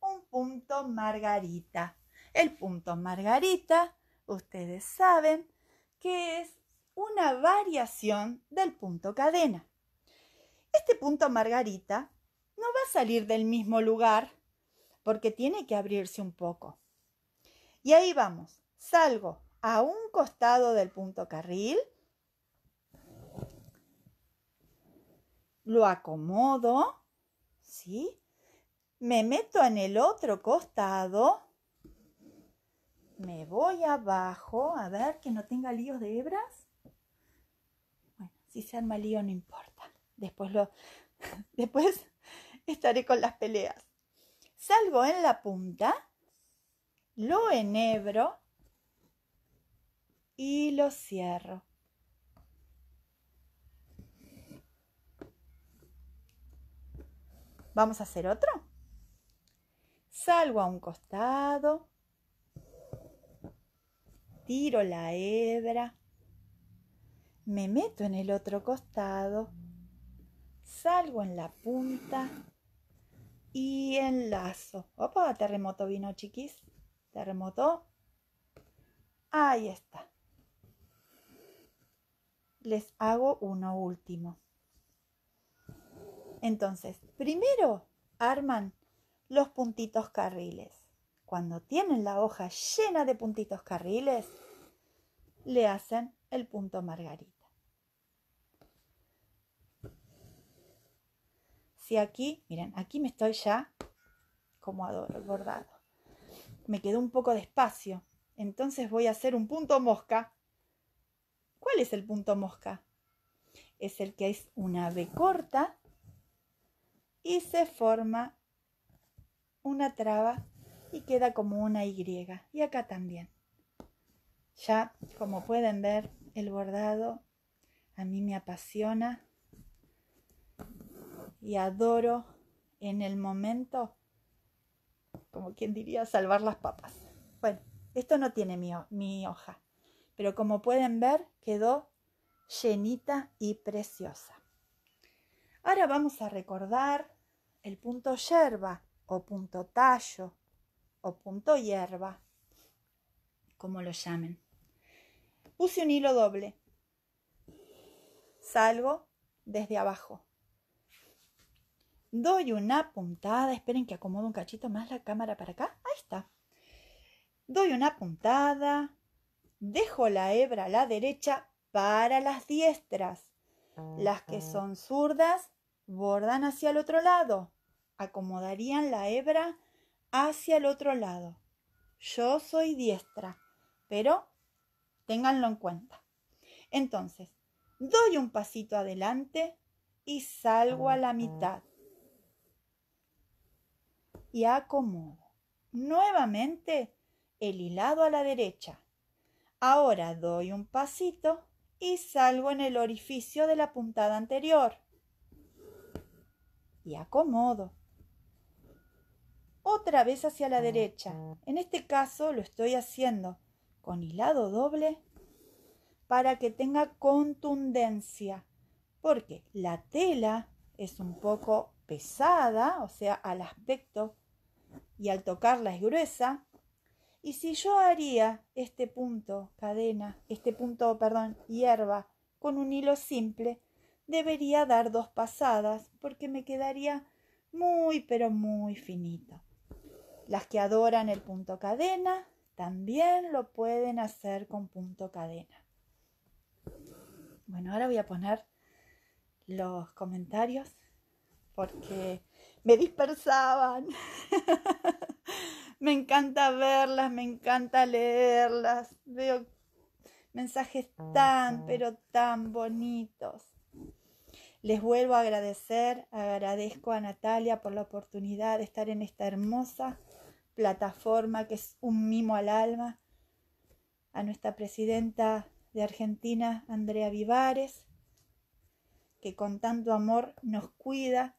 un punto margarita. El punto margarita, ustedes saben que es una variación del punto cadena. Este punto margarita no va a salir del mismo lugar porque tiene que abrirse un poco. Y ahí vamos. Salgo a un costado del punto carril, lo acomodo, ¿sí? Me meto en el otro costado, me voy abajo, a ver que no tenga líos de hebras. Si se arma lío, no importa. Después lo. Después estaré con las peleas. Salgo en la punta, lo enhebro y lo cierro. Vamos a hacer otro. Salgo a un costado, tiro la hebra, me meto en el otro costado, salgo en la punta y enlazo. Opa, terremoto vino, chiquis. Terremoto. Ahí está. Les hago uno último. Entonces, primero arman los puntitos carriles. Cuando tienen la hoja llena de puntitos carriles, le hacen el punto margarita. Si aquí, miren, aquí me estoy ya como adoro el bordado. Me quedó un poco de espacio. Entonces voy a hacer un punto mosca. ¿Cuál es el punto mosca? Es el que es una B corta y se forma una traba y queda como una Y. Y acá también. Ya, como pueden ver, el bordado a mí me apasiona y adoro en el momento, como quien diría, salvar las papas. Bueno, esto no tiene mi, mi hoja, pero como pueden ver, quedó llenita y preciosa. Ahora vamos a recordar el punto yerba o punto tallo o punto hierba, como lo llamen. Puse un hilo doble. Salgo desde abajo. Doy una puntada, esperen que acomodo un cachito más la cámara para acá. Ahí está. Doy una puntada, dejo la hebra a la derecha para las diestras. Las que son zurdas bordan hacia el otro lado. Acomodarían la hebra hacia el otro lado. Yo soy diestra, pero ténganlo en cuenta. Entonces, doy un pasito adelante y salgo a la mitad y acomodo. Nuevamente el hilado a la derecha. Ahora doy un pasito y salgo en el orificio de la puntada anterior. Y acomodo. Otra vez hacia la derecha. En este caso lo estoy haciendo con hilado doble para que tenga contundencia, porque la tela es un poco pesada, o sea, al aspecto y al tocarla es gruesa. Y si yo haría este punto cadena, este punto, perdón, hierba con un hilo simple, debería dar dos pasadas porque me quedaría muy pero muy finito. Las que adoran el punto cadena también lo pueden hacer con punto cadena. Bueno, ahora voy a poner los comentarios porque me dispersaban. me encanta verlas, me encanta leerlas. Veo mensajes tan, pero tan bonitos. Les vuelvo a agradecer, agradezco a Natalia por la oportunidad de estar en esta hermosa plataforma que es un mimo al alma, a nuestra presidenta de Argentina, Andrea Vivares, que con tanto amor nos cuida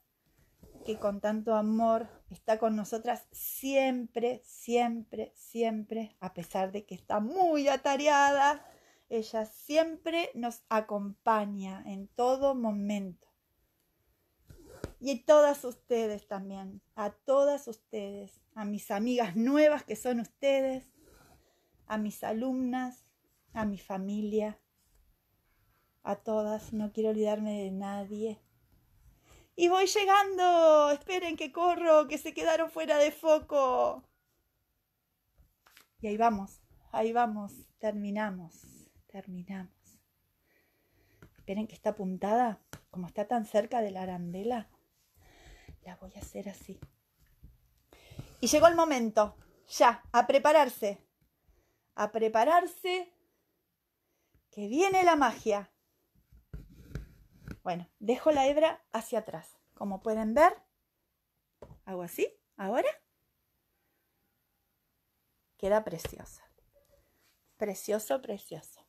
que con tanto amor está con nosotras siempre, siempre, siempre, a pesar de que está muy atareada. Ella siempre nos acompaña en todo momento. Y todas ustedes también, a todas ustedes, a mis amigas nuevas que son ustedes, a mis alumnas, a mi familia, a todas, no quiero olvidarme de nadie. Y voy llegando. Esperen que corro, que se quedaron fuera de foco. Y ahí vamos, ahí vamos. Terminamos, terminamos. Esperen que está puntada, como está tan cerca de la arandela, la voy a hacer así. Y llegó el momento, ya, a prepararse. A prepararse, que viene la magia. Bueno, dejo la hebra hacia atrás. Como pueden ver, hago así, ahora. Queda preciosa. Precioso, precioso.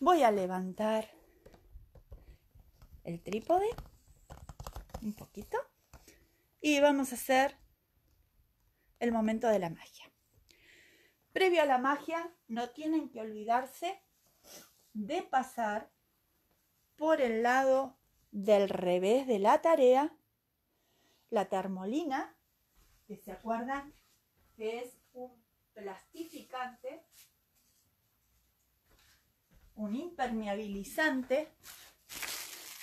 Voy a levantar el trípode un poquito y vamos a hacer el momento de la magia. Previo a la magia, no tienen que olvidarse de pasar por el lado del revés de la tarea la termolina, que se acuerdan que es un plastificante, un impermeabilizante,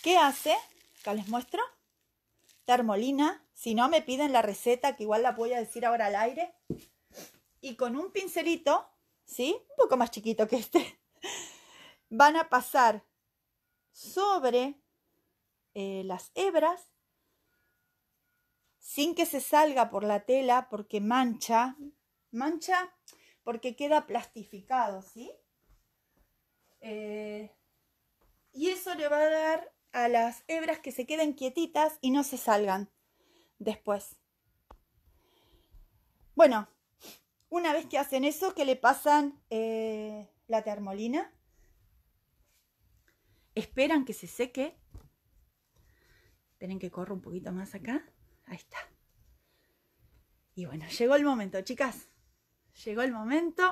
que hace? Acá les muestro. Termolina, si no me piden la receta, que igual la voy a decir ahora al aire. Y con un pincelito, ¿sí? Un poco más chiquito que este, van a pasar sobre eh, las hebras sin que se salga por la tela porque mancha, mancha porque queda plastificado, ¿sí? Eh, y eso le va a dar a las hebras que se queden quietitas y no se salgan después. Bueno, una vez que hacen eso, que le pasan eh, la termolina Esperan que se seque. tienen que correr un poquito más acá. Ahí está. Y bueno, llegó el momento, chicas. Llegó el momento.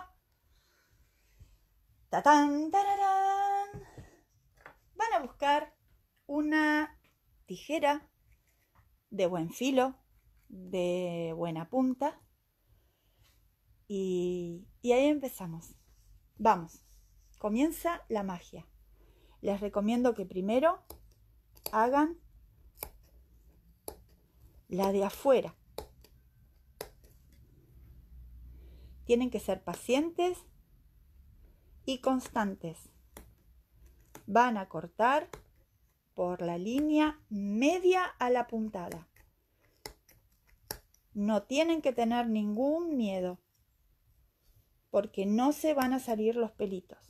Van a buscar una tijera de buen filo, de buena punta. y ahí empezamos. Vamos, comienza la magia les recomiendo que primero hagan la de afuera. Tienen que ser pacientes y constantes. Van a cortar por la línea media a la puntada. No tienen que tener ningún miedo porque no se van a salir los pelitos.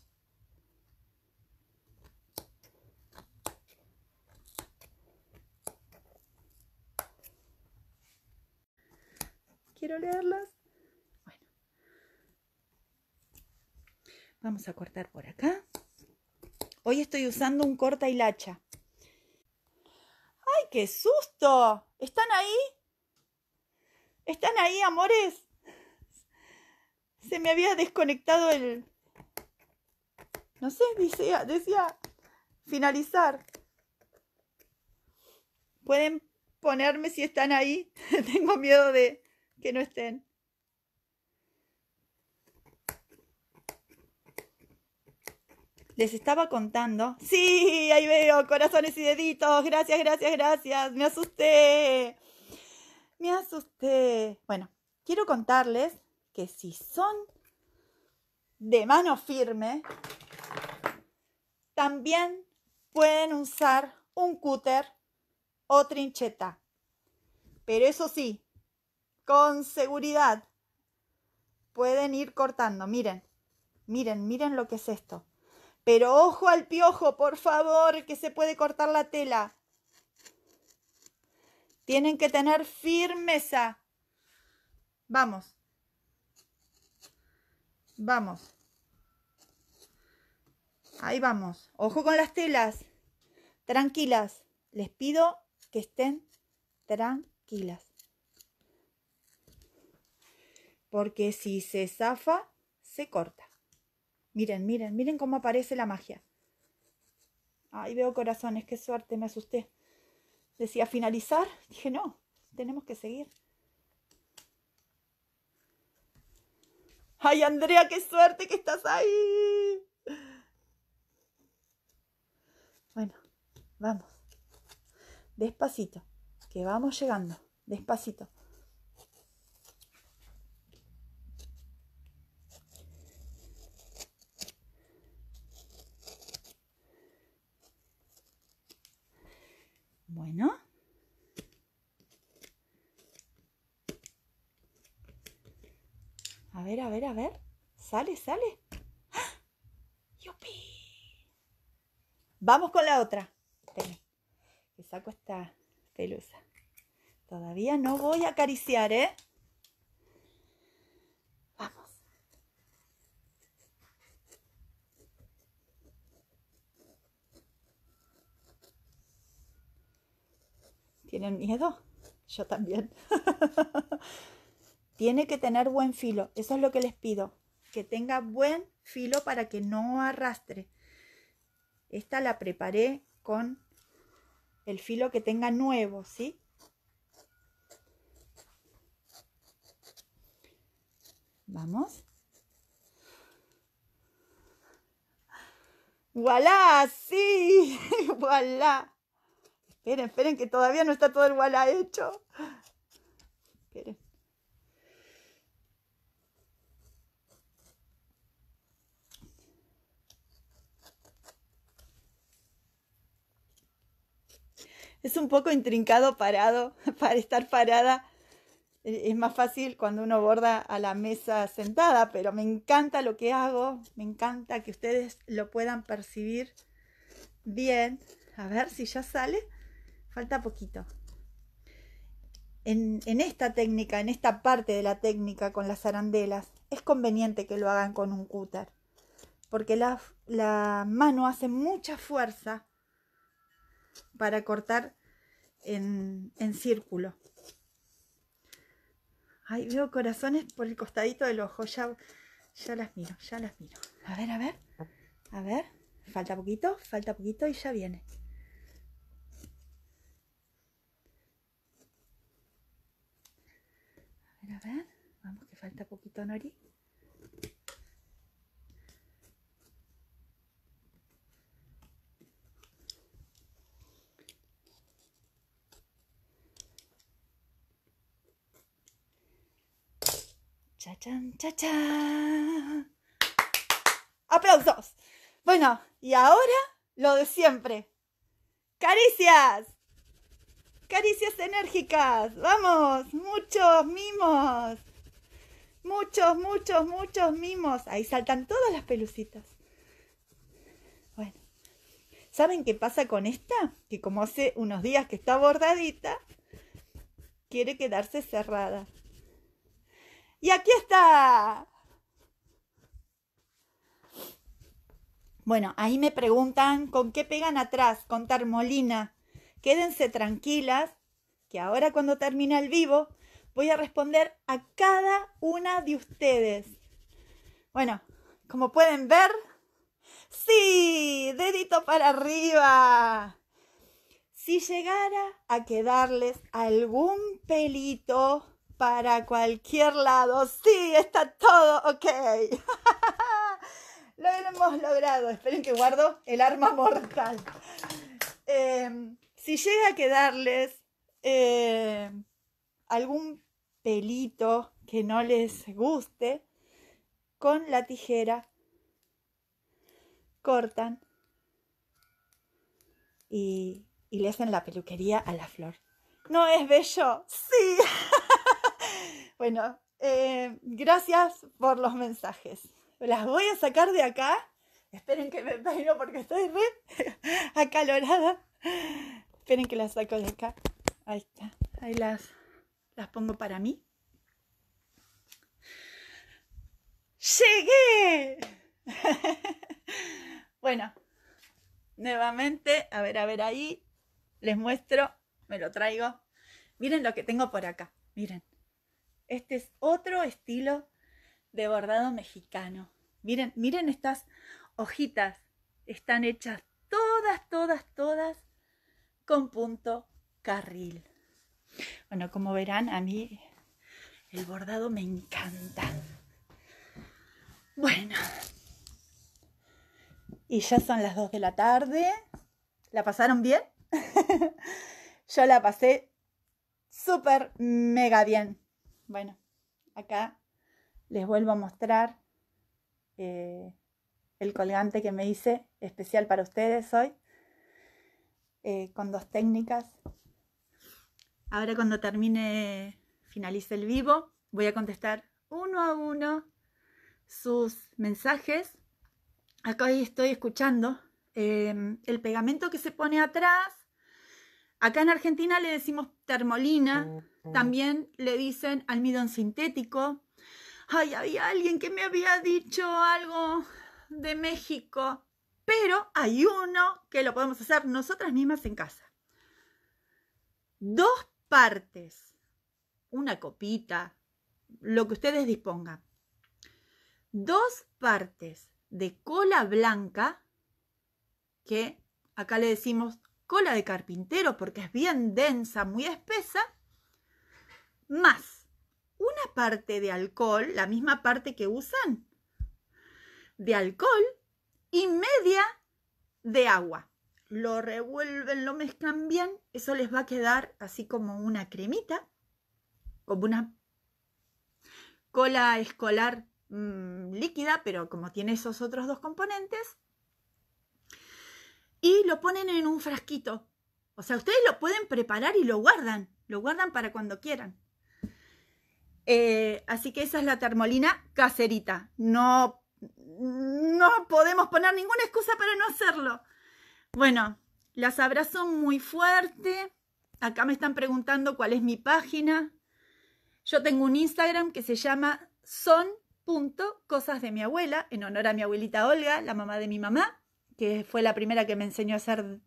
quiero leerlas. Bueno, vamos a cortar por acá. Hoy estoy usando un corta y lacha. ¡Ay, qué susto! ¿Están ahí? ¿Están ahí, amores? Se me había desconectado el... No sé, decía, decía finalizar. ¿Pueden ponerme si están ahí? Tengo miedo de, que no estén. Les estaba contando. Sí, ahí veo corazones y deditos. Gracias, gracias, gracias. Me asusté. Me asusté. Bueno, quiero contarles que si son de mano firme, también pueden usar un cúter o trincheta. Pero eso sí, con seguridad pueden ir cortando. Miren, miren, miren lo que es esto. Pero ojo al piojo, por favor, que se puede cortar la tela. Tienen que tener firmeza. Vamos. Vamos. Ahí vamos. Ojo con las telas. Tranquilas. Les pido que estén tranquilas porque si se zafa, se corta. Miren, miren, miren cómo aparece la magia. Ahí veo corazones, qué suerte, me asusté. Decía finalizar, dije no, tenemos que seguir. Ay, Andrea, qué suerte que estás ahí. Bueno, vamos. Despacito, que vamos llegando. Despacito. Bueno. A ver, a ver, a ver. Sale, sale. ¡Ah! ¡Yupi! Vamos con la otra. Que saco esta pelusa. Todavía no voy a acariciar, ¿eh? ¿Tienen miedo? Yo también. Tiene que tener buen filo. Eso es lo que les pido. Que tenga buen filo para que no arrastre. Esta la preparé con el filo que tenga nuevo, ¿sí? Vamos. ¡Voilá! ¡Sí! ¡Voilá! Esperen, que todavía no está todo el guala hecho. Es un poco intrincado parado, para estar parada. Es más fácil cuando uno borda a la mesa sentada, pero me encanta lo que hago, me encanta que ustedes lo puedan percibir bien. A ver si ya sale falta poquito. En, esta técnica, en esta parte de la técnica con las arandelas, es conveniente que lo hagan con un cúter, porque la, mano hace mucha fuerza para cortar en, círculo. Ay, veo corazones por el costadito del ojo, ya, ya las miro, ya las miro. A ver, a ver, a ver, falta poquito, falta poquito y ya viene. a ver, vamos que falta poquito Nori cha chan cha cha. aplausos bueno y ahora lo de siempre caricias Caricias enérgicas, vamos, muchos mimos. Muchos, muchos, muchos mimos. Ahí saltan todas las pelucitas. Bueno, ¿saben qué pasa con esta? Que como hace unos días que está bordadita, quiere quedarse cerrada. Y aquí está. Bueno, ahí me preguntan con qué pegan atrás, con tarmolina. Quédense tranquilas, que ahora cuando termine el vivo voy a responder a cada una de ustedes. Bueno, como pueden ver, sí, dedito para arriba. Si llegara a quedarles algún pelito para cualquier lado, sí, está todo ok. Lo hemos logrado. Esperen que guardo el arma mortal. Em, si llega a quedarles eh, algún pelito que no les guste, con la tijera cortan y, le hacen la peluquería a la flor. ¿No es bello? Sí. bueno, eh, gracias por los mensajes. Las voy a sacar de acá. Esperen que me peino porque estoy re acalorada. Esperen que las saco de acá. Ahí está. Ahí las, las pongo para mí. ¡Llegué! bueno, nuevamente, a ver, a ver ahí. Les muestro, me lo traigo. Miren lo que tengo por acá. Miren. Este es otro estilo de bordado mexicano. Miren, miren estas hojitas. Están hechas todas, todas, todas con punto carril. Bueno, como verán, a mí el bordado me encanta. Bueno, y ya son las 2 de la tarde. ¿La pasaron bien? Yo la pasé súper mega bien. Bueno, acá les vuelvo a mostrar eh, el colgante que me hice especial para ustedes hoy. Eh, con dos técnicas. Ahora cuando termine, finalice el vivo, voy a contestar uno a uno sus mensajes. Acá estoy escuchando em, el pegamento que se pone atrás. Acá en Argentina le decimos termolina, también le dicen almidón sintético. Ay, había alguien que me había dicho algo de México pero hay uno que lo podemos hacer nosotras mismas en casa. Dos partes, una copita, lo que ustedes dispongan. Dos partes de cola blanca, que acá le decimos cola de carpintero porque es bien densa, muy espesa, más una parte de alcohol, la misma parte que usan de alcohol y media de agua. Lo revuelven, lo mezclan bien, eso les va a quedar así como una cremita, como una cola escolar mm, líquida, pero como tiene esos otros dos componentes. Y lo ponen en un frasquito. O sea, ustedes lo pueden preparar y lo guardan. Lo guardan para cuando quieran. Eh, así que esa es la termolina caserita. No no podemos poner ninguna excusa para no hacerlo. Bueno, las abrazo muy fuerte. Acá me están preguntando cuál es mi página. Yo tengo un Instagram que se llama son de mi abuela, en honor a mi abuelita Olga, la mamá de mi mamá, que fue la primera que me enseñó a hacer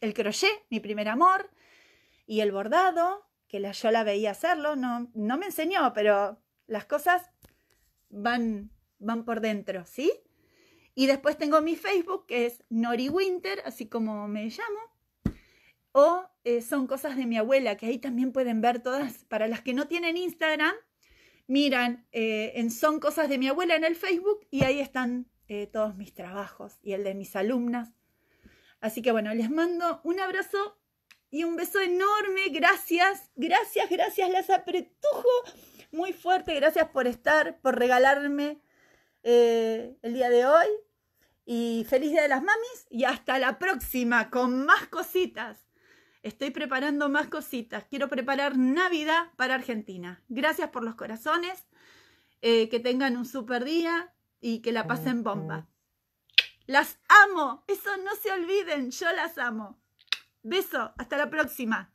el crochet, mi primer amor, y el bordado, que la, yo la veía hacerlo, no, no me enseñó, pero las cosas van van por dentro, ¿sí? Y después tengo mi Facebook, que es Nori Winter, así como me llamo. O eh, son cosas de mi abuela, que ahí también pueden ver todas. Para las que no tienen Instagram, miran eh, en Son cosas de mi abuela en el Facebook y ahí están eh, todos mis trabajos y el de mis alumnas. Así que bueno, les mando un abrazo y un beso enorme. Gracias, gracias, gracias. Las apretujo muy fuerte. Gracias por estar, por regalarme eh, el día de hoy. Y feliz día de las mamis y hasta la próxima con más cositas. Estoy preparando más cositas. Quiero preparar Navidad para Argentina. Gracias por los corazones. Eh, que tengan un super día y que la pasen bomba. Las amo. Eso no se olviden. Yo las amo. Beso. Hasta la próxima.